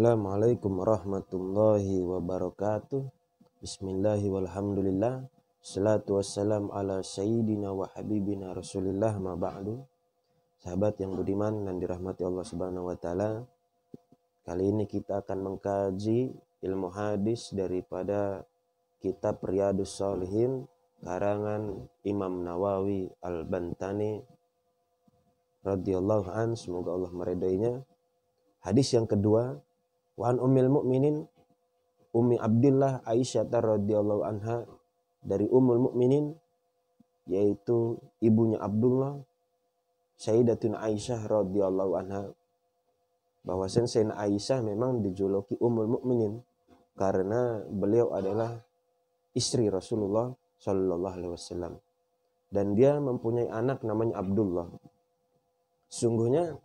Assalamualaikum warahmatullahi wabarakatuh. Bismillahi walhamdulillah. Salatu wassalam ala sayyidina wa habibina rasulillah ma ba'du. Sahabat yang budiman dan dirahmati Allah subhanahu wa ta'ala. Kali ini kita akan mengkaji ilmu hadis daripada kitab Riyadus Salihin karangan Imam Nawawi Al-Bantani radhiyallahu an semoga Allah meredainya. Hadis yang kedua Wa an ummil mu'minin Ummi Abdullah Aisyah radhiyallahu anha dari Ummul Mukminin yaitu ibunya Abdullah Sayyidatun Aisyah radhiyallahu anha bahwasan Sayyidina Aisyah memang dijuluki Ummul Mukminin karena beliau adalah istri Rasulullah Shallallahu alaihi wasallam dan dia mempunyai anak namanya Abdullah. Sungguhnya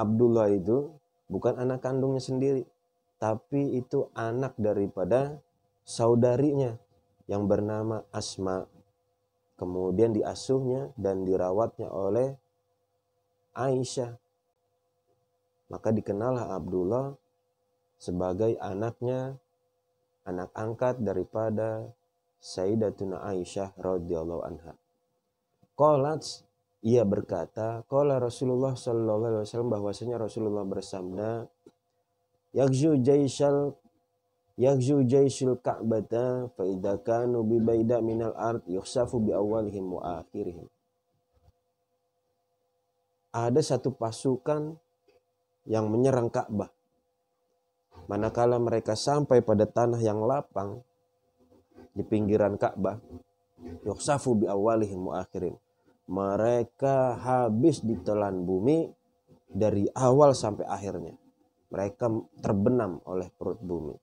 Abdullah itu bukan anak kandungnya sendiri, tapi itu anak daripada saudarinya yang bernama Asma. Kemudian diasuhnya dan dirawatnya oleh Aisyah. Maka dikenallah Abdullah sebagai anaknya, anak angkat daripada Sayyidatuna Aisyah radhiyallahu anha. Qalat ia berkata, qala Rasulullah sallallahu alaihi wasallam bahwasanya Rasulullah bersabda, yakzu jaisal yakzu jaisul ka'bata fa idza kanu bi baida minal ard yukhsafu bi awwalihim wa akhirihim ada satu pasukan yang menyerang Ka'bah manakala mereka sampai pada tanah yang lapang di pinggiran Ka'bah yuhsafu bi awalihim wa akhirin mereka habis ditelan bumi dari awal sampai akhirnya mereka terbenam oleh perut bumi.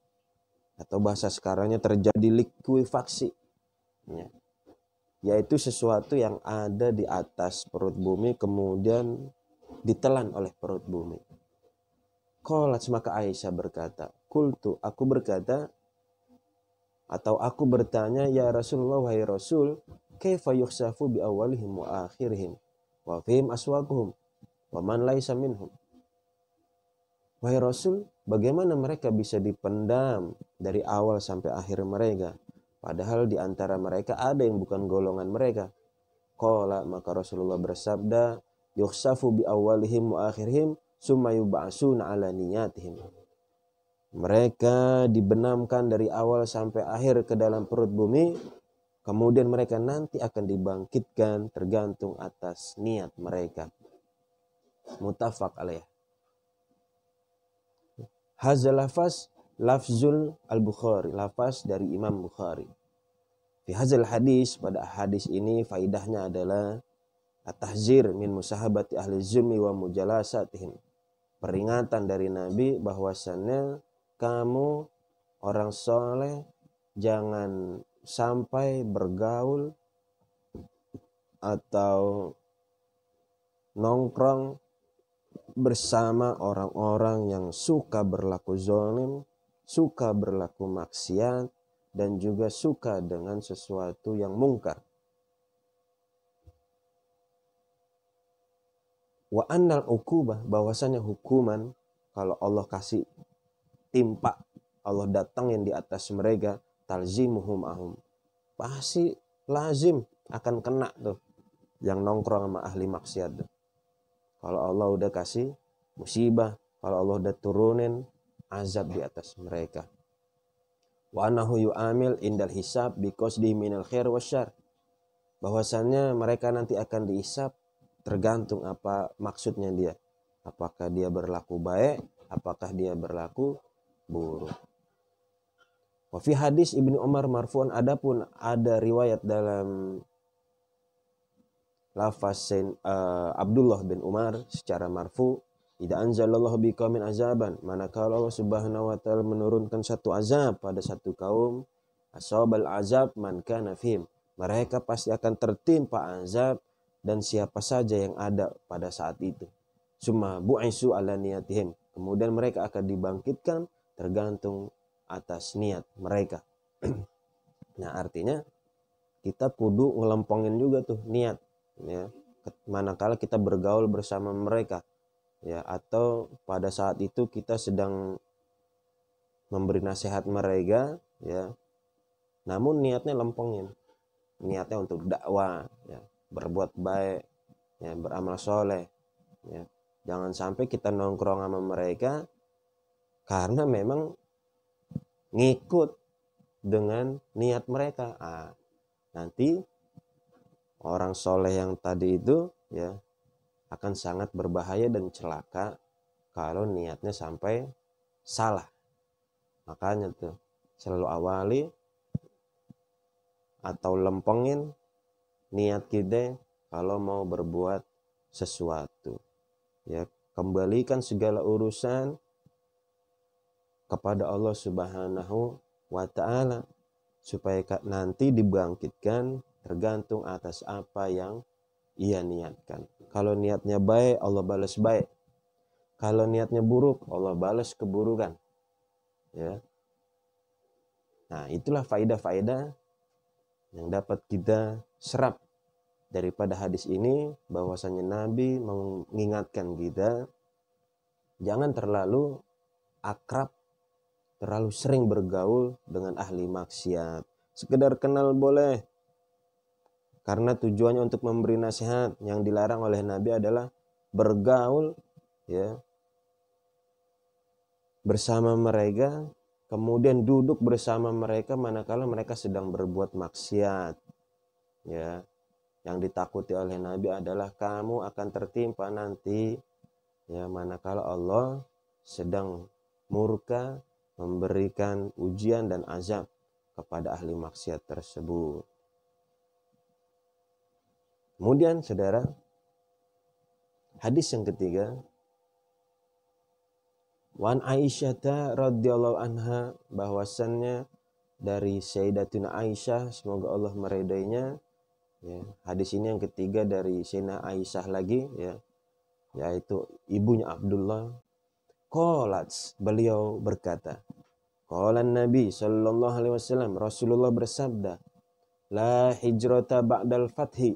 Atau bahasa sekarangnya terjadi likuifaksi. Ya. Yaitu sesuatu yang ada di atas perut bumi kemudian ditelan oleh perut bumi. Kolat maka Aisyah berkata, Kultu aku berkata, atau aku bertanya, Ya Rasulullah, wahai Rasul, kaifa yukhsafu bi awalihim wa akhirihim, wa fihim aswakuhum, wa man laisa minhum. Wahai Rasul, bagaimana mereka bisa dipendam dari awal sampai akhir mereka? Padahal di antara mereka ada yang bukan golongan mereka. Qala maka Rasulullah bersabda, Yuhsafu bi awalihim wa akhirihim summa yub'asuna ala niyatihim. Mereka dibenamkan dari awal sampai akhir ke dalam perut bumi, kemudian mereka nanti akan dibangkitkan tergantung atas niat mereka. Mutafak alaih. Hazal lafaz lafzul al-Bukhari, lafaz dari Imam Bukhari. Di hazal hadis, pada hadis ini faidahnya adalah at-tahzir min musahabati ahli zumi wa mujalasatihim. Peringatan dari Nabi bahwasannya kamu orang soleh jangan sampai bergaul atau nongkrong bersama orang-orang yang suka berlaku zolim, suka berlaku maksiat, dan juga suka dengan sesuatu yang mungkar. Wa annal ukubah bahwasanya hukuman kalau Allah kasih timpa Allah datang yang di atas mereka talzimuhum ahum pasti lazim akan kena tuh yang nongkrong sama ahli maksiat tuh kalau Allah udah kasih musibah, kalau Allah udah turunin azab di atas mereka. Wa anahu yu'amil indal hisab di minal khair wasyar. Bahwasannya mereka nanti akan dihisab tergantung apa maksudnya dia. Apakah dia berlaku baik, apakah dia berlaku buruk. Wafi hadis Ibnu Umar marfu'an adapun ada riwayat dalam lafaz Sain, uh, eh, Abdullah bin Umar secara marfu tidak anzalallahu bika min azaban manakala Allah Subhanahu wa taala menurunkan satu azab pada satu kaum asabal azab man kana fihim mereka pasti akan tertimpa azab dan siapa saja yang ada pada saat itu summa bu'isu ala niyatihim kemudian mereka akan dibangkitkan tergantung atas niat mereka nah artinya kita kudu ngelempongin juga tuh niat ya manakala kita bergaul bersama mereka ya atau pada saat itu kita sedang memberi nasihat mereka ya namun niatnya lempengin niatnya untuk dakwah ya berbuat baik ya beramal soleh ya jangan sampai kita nongkrong sama mereka karena memang ngikut dengan niat mereka ah, nanti orang soleh yang tadi itu ya akan sangat berbahaya dan celaka kalau niatnya sampai salah. Makanya tuh selalu awali atau lempengin niat kita kalau mau berbuat sesuatu. Ya, kembalikan segala urusan kepada Allah Subhanahu wa taala supaya nanti dibangkitkan tergantung atas apa yang ia niatkan. Kalau niatnya baik, Allah balas baik. Kalau niatnya buruk, Allah balas keburukan. Ya. Nah, itulah faedah-faedah yang dapat kita serap daripada hadis ini bahwasanya Nabi mengingatkan kita jangan terlalu akrab, terlalu sering bergaul dengan ahli maksiat. Sekedar kenal boleh, karena tujuannya untuk memberi nasihat yang dilarang oleh Nabi adalah bergaul ya bersama mereka, kemudian duduk bersama mereka manakala mereka sedang berbuat maksiat. Ya. Yang ditakuti oleh Nabi adalah kamu akan tertimpa nanti ya manakala Allah sedang murka memberikan ujian dan azab kepada ahli maksiat tersebut. Kemudian saudara, hadis yang ketiga, Wan Aisyah radhiyallahu anha bahwasannya dari Sayyidatuna Aisyah semoga Allah meredainya ya hadis ini yang ketiga dari Sayyidina Aisyah lagi ya yaitu ibunya Abdullah Kolat beliau berkata Kolan Nabi Shallallahu Alaihi Wasallam Rasulullah bersabda La hijrata ba'dal fathi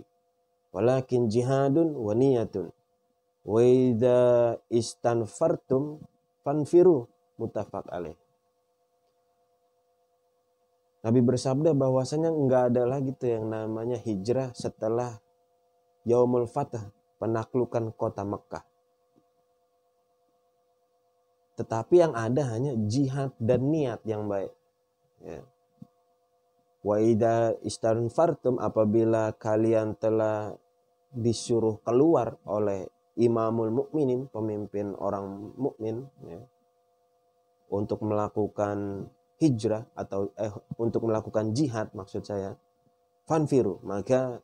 walakin jihadun wa niyatun wa idza istanfartum fanfiru mutafaq alaih Nabi bersabda bahwasanya enggak ada lagi tuh yang namanya hijrah setelah Yaumul Fatah penaklukan kota Mekah. Tetapi yang ada hanya jihad dan niat yang baik. Ya. Wa idza istanfartum apabila kalian telah disuruh keluar oleh imamul mukminin pemimpin orang mukmin ya, untuk melakukan hijrah atau eh, untuk melakukan jihad maksud saya fanfiru maka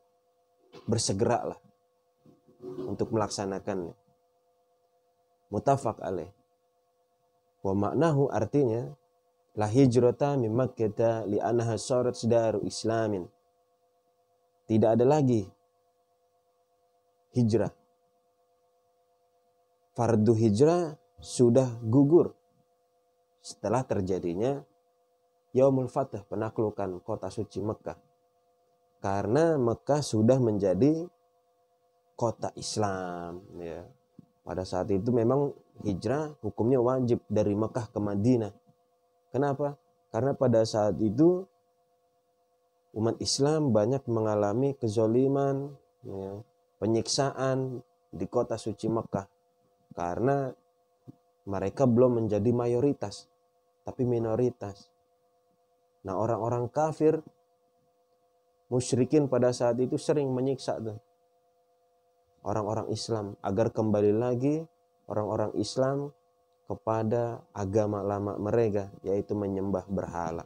bersegeralah untuk melaksanakan mutafak alaih wa maknahu artinya la hijrata min makkah li anaha sarat daru islamin tidak ada lagi hijrah. Fardu hijrah sudah gugur setelah terjadinya Yaumul Fatah penaklukan kota suci Mekah. Karena Mekah sudah menjadi kota Islam ya. Pada saat itu memang hijrah hukumnya wajib dari Mekah ke Madinah. Kenapa? Karena pada saat itu umat Islam banyak mengalami kezoliman, ya, penyiksaan di kota suci Mekah karena mereka belum menjadi mayoritas tapi minoritas. Nah, orang-orang kafir musyrikin pada saat itu sering menyiksa orang-orang Islam agar kembali lagi orang-orang Islam kepada agama lama mereka yaitu menyembah berhala.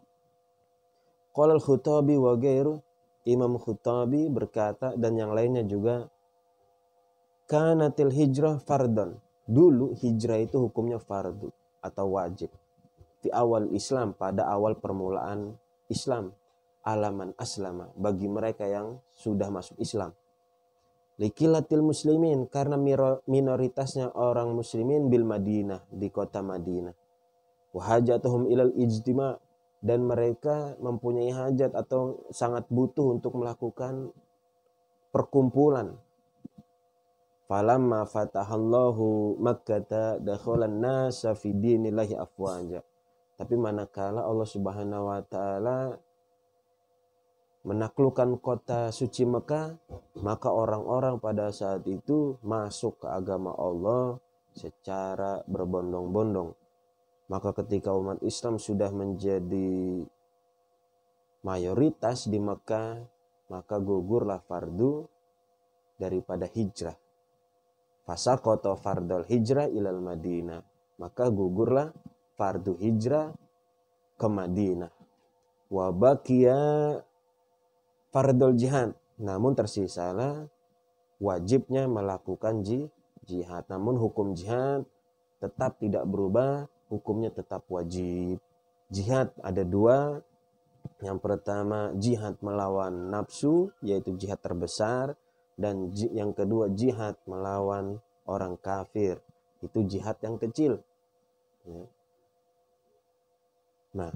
Qala al-Khutabi wa Imam Khutabi berkata dan yang lainnya juga kanatil hijrah fardon. Dulu hijrah itu hukumnya fardu atau wajib. Di awal Islam, pada awal permulaan Islam. Alaman aslama bagi mereka yang sudah masuk Islam. Likilatil muslimin karena minoritasnya orang muslimin bil Madinah di kota Madinah. Wahajatuhum ilal ijtima dan mereka mempunyai hajat atau sangat butuh untuk melakukan perkumpulan Falamma fatahallahu makkata dakhalan nasa fi dinillahi afwaja. Tapi manakala Allah Subhanahu wa taala menaklukkan kota suci Mekah, maka orang-orang pada saat itu masuk ke agama Allah secara berbondong-bondong. Maka ketika umat Islam sudah menjadi mayoritas di Mekah, maka gugurlah fardu daripada hijrah. Fasakoto fardol hijrah ilal Madinah. Maka gugurlah fardu hijrah ke Madinah. Wabakia fardol jihad. Namun tersisalah wajibnya melakukan ji jihad. Namun hukum jihad tetap tidak berubah, hukumnya tetap wajib. Jihad ada dua. Yang pertama jihad melawan nafsu yaitu jihad terbesar dan yang kedua jihad melawan orang kafir itu jihad yang kecil ya. nah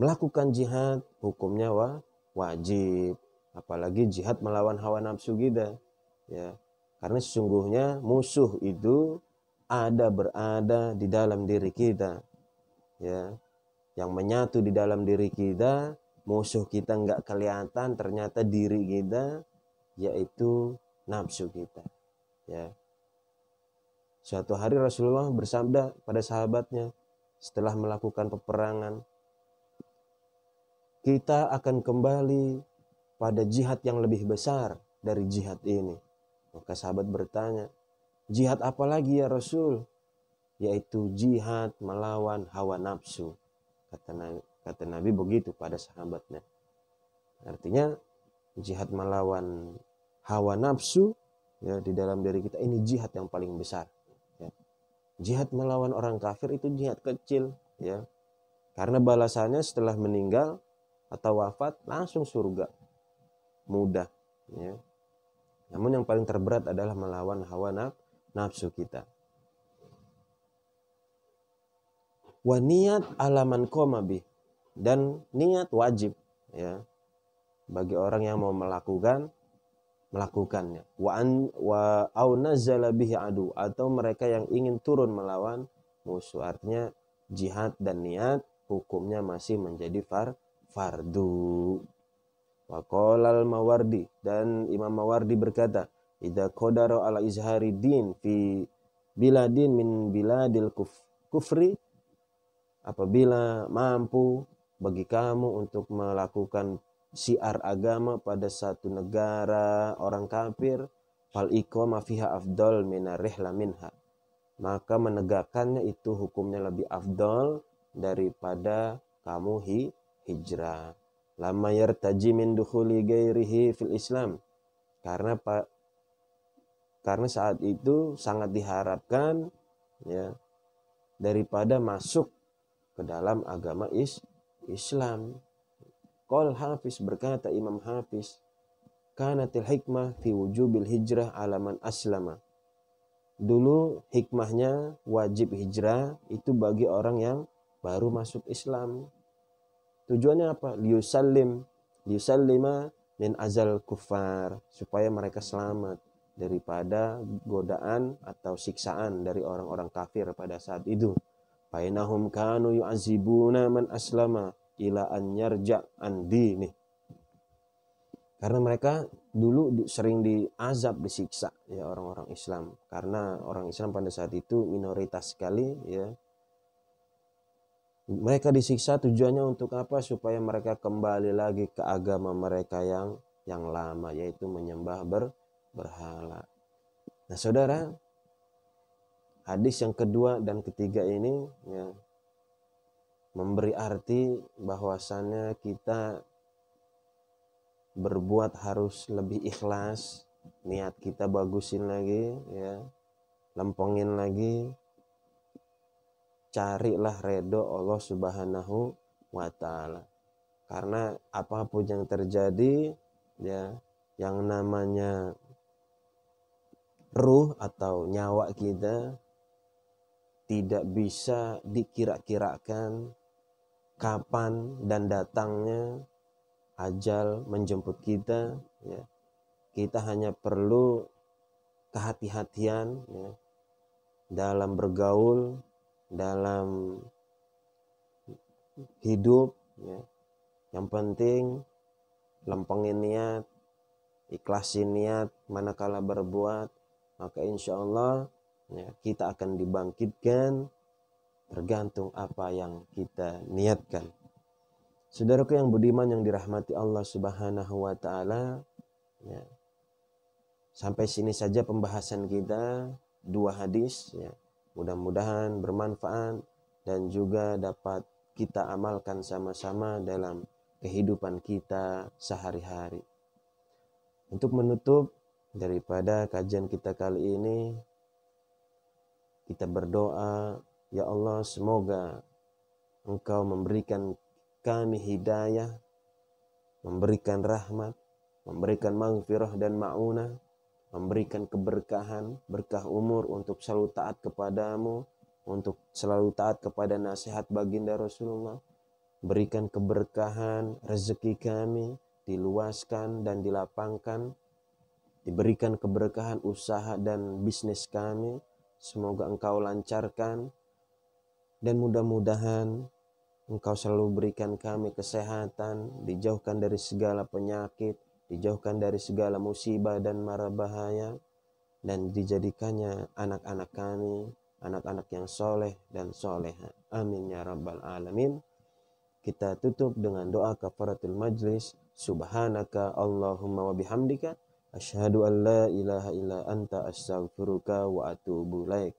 melakukan jihad hukumnya wa, wajib apalagi jihad melawan hawa nafsu kita ya karena sesungguhnya musuh itu ada berada di dalam diri kita ya yang menyatu di dalam diri kita musuh kita nggak kelihatan ternyata diri kita yaitu nafsu kita ya suatu hari Rasulullah bersabda pada sahabatnya setelah melakukan peperangan kita akan kembali pada jihad yang lebih besar dari jihad ini maka sahabat bertanya jihad apa lagi ya Rasul yaitu jihad melawan hawa nafsu kata kata Nabi begitu pada sahabatnya artinya jihad melawan hawa nafsu ya di dalam diri kita ini jihad yang paling besar ya. jihad melawan orang kafir itu jihad kecil ya karena balasannya setelah meninggal atau wafat langsung surga mudah ya namun yang paling terberat adalah melawan hawa nafsu kita wa niat alaman komabi dan niat wajib ya bagi orang yang mau melakukan melakukannya wa an wa au nazala bihi adu atau mereka yang ingin turun melawan musuh artinya jihad dan niat hukumnya masih menjadi far fardu wa qalal mawardi dan imam mawardi berkata idza qadara ala izhari din fi biladin min biladil kuf, kufri apabila mampu bagi kamu untuk melakukan siar agama pada satu negara orang kafir fal iqama fiha afdal min rihla minha maka menegakkannya itu hukumnya lebih afdal daripada kamu hi hijrah lama yartaji min dukhuli gairihi fil islam karena pak karena saat itu sangat diharapkan ya daripada masuk ke dalam agama is Islam Qal Hafiz berkata Imam Hafiz, kanatil hikmah fi wujubil hijrah alaman aslama. Dulu hikmahnya wajib hijrah itu bagi orang yang baru masuk Islam. Tujuannya apa? Liusallim, liusallima min azal kufar supaya mereka selamat daripada godaan atau siksaan dari orang-orang kafir pada saat itu. Fainahum kanu yu'azibuna man aslama ila anyarja andi nih Karena mereka dulu sering diazab, disiksa ya orang-orang Islam. Karena orang Islam pada saat itu minoritas sekali ya. Mereka disiksa tujuannya untuk apa? Supaya mereka kembali lagi ke agama mereka yang yang lama yaitu menyembah ber, berhala. Nah, Saudara, hadis yang kedua dan ketiga ini ya memberi arti bahwasannya kita berbuat harus lebih ikhlas niat kita bagusin lagi ya lempongin lagi carilah redho Allah subhanahu wa ta'ala karena apapun yang terjadi ya yang namanya ruh atau nyawa kita tidak bisa dikira-kirakan kapan dan datangnya ajal menjemput kita ya. kita hanya perlu kehati-hatian ya, dalam bergaul dalam hidup ya. yang penting lempengin niat ikhlasin niat manakala berbuat maka insya Allah ya, kita akan dibangkitkan tergantung apa yang kita niatkan. Saudaraku yang budiman yang dirahmati Allah Subhanahu wa taala, ya. Sampai sini saja pembahasan kita dua hadis ya. Mudah-mudahan bermanfaat dan juga dapat kita amalkan sama-sama dalam kehidupan kita sehari-hari. Untuk menutup daripada kajian kita kali ini, kita berdoa Ya Allah, semoga Engkau memberikan kami hidayah, memberikan rahmat, memberikan maghfirah dan ma'unah, memberikan keberkahan, berkah umur untuk selalu taat kepadamu, untuk selalu taat kepada nasihat baginda Rasulullah. Berikan keberkahan, rezeki kami, diluaskan dan dilapangkan, diberikan keberkahan usaha dan bisnis kami, Semoga engkau lancarkan, dan mudah-mudahan Engkau selalu berikan kami kesehatan, dijauhkan dari segala penyakit, dijauhkan dari segala musibah dan mara bahaya, dan dijadikannya anak-anak kami, anak-anak yang soleh dan soleha. Amin ya rabbal alamin. Kita tutup dengan doa kafaratul majlis. Subhanaka Allahumma wa bihamdika. Ashadu an la ilaha illa anta astaghfiruka wa atubu laik.